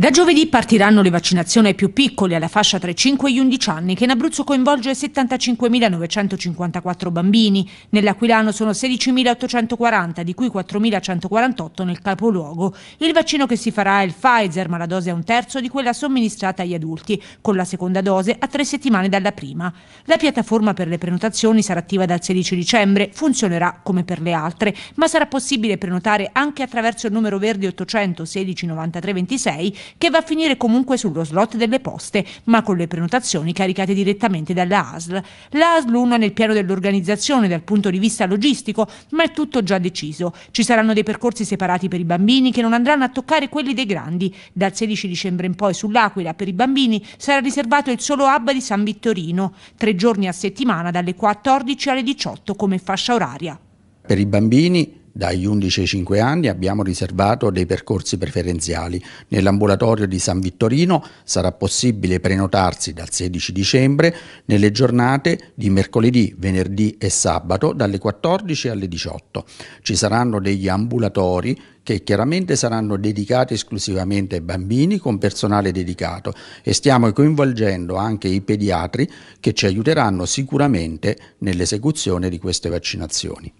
Da giovedì partiranno le vaccinazioni ai più piccoli, alla fascia tra i 5 e gli 11 anni, che in Abruzzo coinvolge 75.954 bambini. Nell'Aquilano sono 16.840, di cui 4.148 nel capoluogo. Il vaccino che si farà è il Pfizer, ma la dose è un terzo di quella somministrata agli adulti, con la seconda dose a tre settimane dalla prima. La piattaforma per le prenotazioni sarà attiva dal 16 dicembre, funzionerà come per le altre, ma sarà possibile prenotare anche attraverso il numero verde 800 16 93 26 che va a finire comunque sullo slot delle poste, ma con le prenotazioni caricate direttamente dalla ASL. La ASL una nel piano dell'organizzazione dal punto di vista logistico, ma è tutto già deciso. Ci saranno dei percorsi separati per i bambini che non andranno a toccare quelli dei grandi. Dal 16 dicembre in poi sull'Aquila per i bambini sarà riservato il solo hub di San Vittorino, tre giorni a settimana dalle 14 alle 18 come fascia oraria. Per i bambini dagli 11 ai 5 anni abbiamo riservato dei percorsi preferenziali. Nell'ambulatorio di San Vittorino sarà possibile prenotarsi dal 16 dicembre nelle giornate di mercoledì, venerdì e sabato dalle 14 alle 18. Ci saranno degli ambulatori che chiaramente saranno dedicati esclusivamente ai bambini con personale dedicato e stiamo coinvolgendo anche i pediatri che ci aiuteranno sicuramente nell'esecuzione di queste vaccinazioni.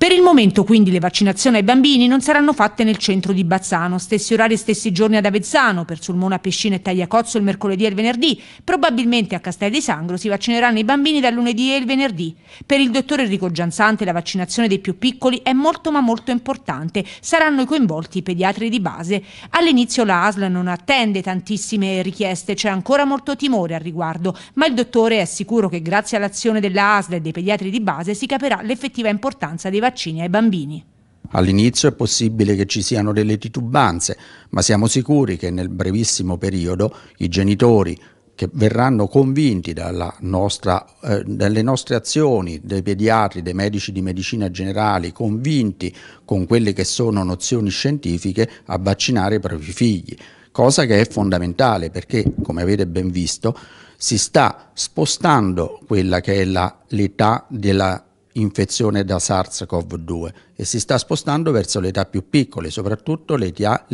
Per il momento quindi le vaccinazioni ai bambini non saranno fatte nel centro di Bazzano, stessi orari e stessi giorni ad Avezzano, per Sulmona, Piscina e Tagliacozzo il mercoledì e il venerdì, probabilmente a Castel di Sangro si vaccineranno i bambini dal lunedì e il venerdì. Per il dottor Enrico Gianzante la vaccinazione dei più piccoli è molto ma molto importante, saranno coinvolti i pediatri di base. All'inizio la ASL non attende tantissime richieste, c'è ancora molto timore al riguardo, ma il dottore è sicuro che grazie all'azione della ASL e dei pediatri di base si capirà l'effettiva importanza dei vaccini vaccini ai bambini. All'inizio è possibile che ci siano delle titubanze, ma siamo sicuri che nel brevissimo periodo i genitori che verranno convinti nostra, eh, dalle nostre azioni, dei pediatri, dei medici di medicina generale, convinti con quelle che sono nozioni scientifiche a vaccinare i propri figli, cosa che è fondamentale perché, come avete ben visto, si sta spostando quella che è l'età della infezione da SARS-CoV-2 e si sta spostando verso le età più piccole, soprattutto l'età,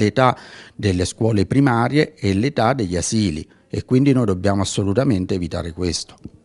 delle scuole primarie e l'età degli asili e quindi noi dobbiamo assolutamente evitare questo.